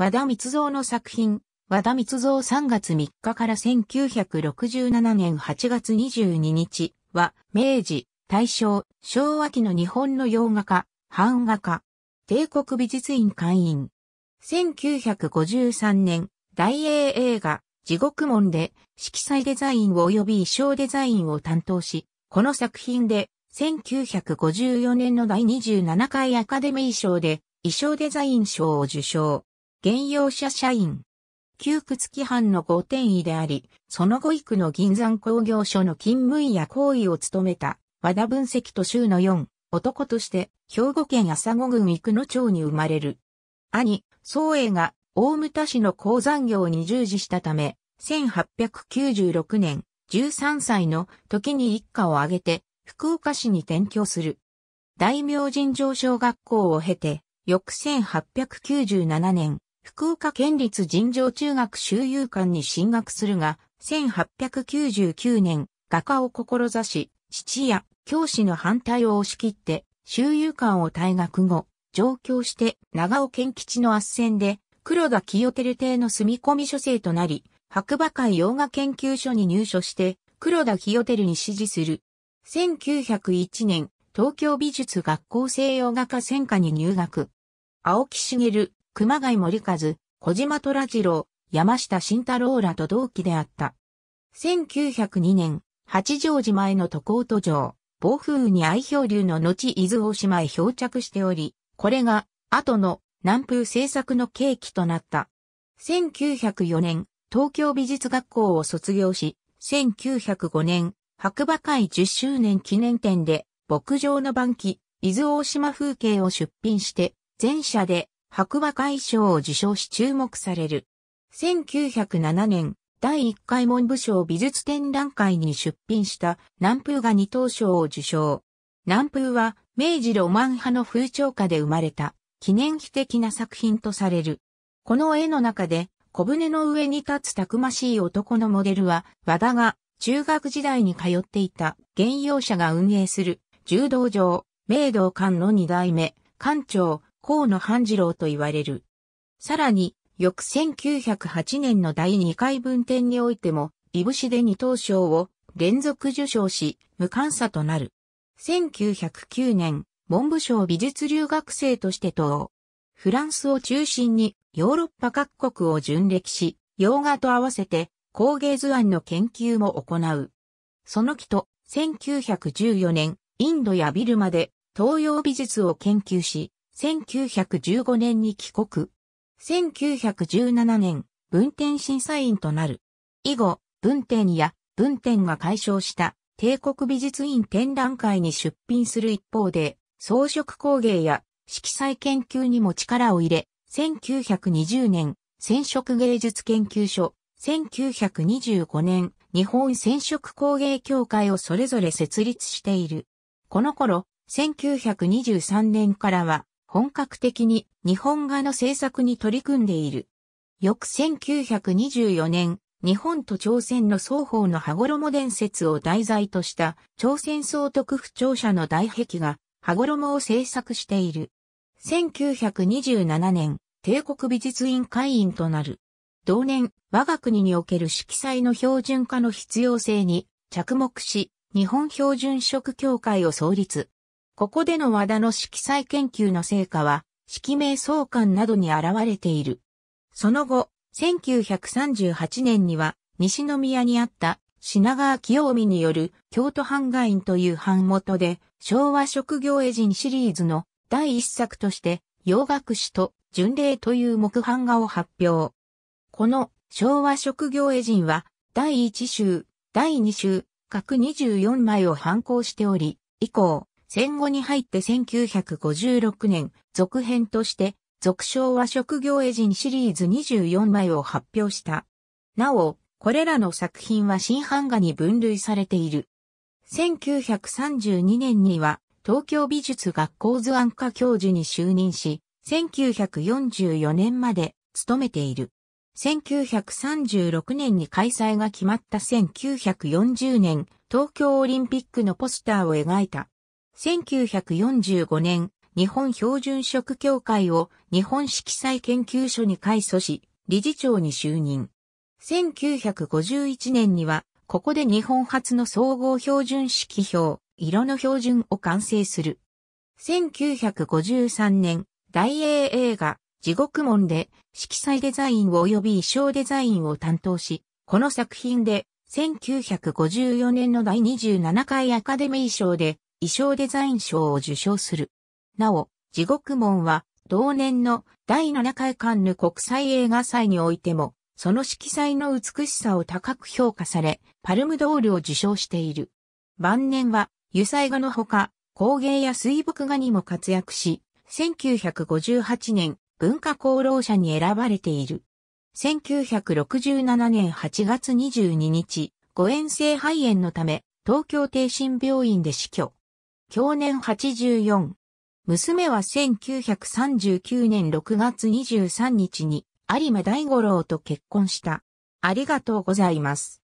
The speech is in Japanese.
和田光造の作品、和田光造3月3日から1967年8月22日は、明治、大正、昭和期の日本の洋画家、版画家、帝国美術院会員。1953年、大英映画、地獄門で、色彩デザイン及び衣装デザインを担当し、この作品で、1954年の第27回アカデミー賞で、衣装デザイン賞を受賞。現用車社員。旧屈規範の御転移であり、その後幾の銀山工業所の勤務医や行為を務めた、和田分析と州の4、男として、兵庫県朝子郡幾野町に生まれる。兄、宗英が、大牟田市の鉱山業に従事したため、1896年、13歳の時に一家を挙げて、福岡市に転居する。大明神上小学校を経て、翌1897年、福岡県立尋常中学修遊館に進学するが、1899年、画家を志し、父や教師の反対を押し切って、修遊館を退学後、上京して長尾県吉の圧戦で、黒田清照邸の住み込み書生となり、白馬会洋画研究所に入所して、黒田清照に支持する。1901年、東京美術学校西洋画家専科に入学。青木茂、熊谷森和、小島虎次郎、山下慎太郎らと同期であった。1902年、八丈島への渡航途上、暴風雨に愛氷流の後伊豆大島へ漂着しており、これが後の南風制作の契機となった。1904年、東京美術学校を卒業し、1905年、白馬会10周年記念展で、牧場の晩期、伊豆大島風景を出品して、全社で白馬会賞を受賞し注目される。1907年、第1回文部省美術展覧会に出品した南風が二等賞を受賞。南風は明治ロマン派の風潮下で生まれた記念碑的な作品とされる。この絵の中で小舟の上に立つたくましい男のモデルは和田が中学時代に通っていた現用者が運営する柔道場、明道館の二代目、館長、河野半次郎と言われる。さらに、翌1908年の第2回文典においても、いぶしで二等賞を連続受賞し、無観査となる。1909年、文部省美術留学生として等、フランスを中心にヨーロッパ各国を巡歴し、洋画と合わせて工芸図案の研究も行う。その木と1914年、インドやビルマで東洋美術を研究し、1915年に帰国。1917年、文天審査員となる。以後、文天や文天が解消した帝国美術院展覧会に出品する一方で、装飾工芸や色彩研究にも力を入れ、1920年、染色芸術研究所、1925年、日本染色工芸協会をそれぞれ設立している。この頃、1923年からは、本格的に日本画の制作に取り組んでいる。翌1924年、日本と朝鮮の双方の羽衣伝説を題材とした朝鮮総督府庁舎の大壁が羽衣を制作している。1927年、帝国美術院会員となる。同年、我が国における色彩の標準化の必要性に着目し、日本標準色協会を創立。ここでの和田の色彩研究の成果は、色名相関などに現れている。その後、1938年には、西宮にあった品川清美による京都版画院という版元で、昭和職業絵人シリーズの第一作として、洋楽史と巡礼という木版画を発表。この昭和職業絵人は、第一集、第二集、各24枚を反抗しており、以降、戦後に入って1956年、続編として、続称は職業絵人シリーズ24枚を発表した。なお、これらの作品は新版画に分類されている。1932年には、東京美術学校図案科教授に就任し、1944年まで勤めている。1936年に開催が決まった1940年、東京オリンピックのポスターを描いた。1945年、日本標準食協会を日本色彩研究所に改組し、理事長に就任。1951年には、ここで日本初の総合標準色表、色の標準を完成する。1953年、大英映画、地獄門で色彩デザイン及び衣装デザインを担当し、この作品で1954年の第27回アカデミー賞で衣装デザイン賞を受賞する。なお、地獄門は同年の第7回カンヌ国際映画祭においても、その色彩の美しさを高く評価され、パルムドールを受賞している。晩年は、油彩画のほか、工芸や水墨画にも活躍し、1958年、文化功労者に選ばれている。1967年8月22日、誤嚥性肺炎のため、東京帝心病院で死去。去年84。娘は1939年6月23日に有馬大五郎と結婚した。ありがとうございます。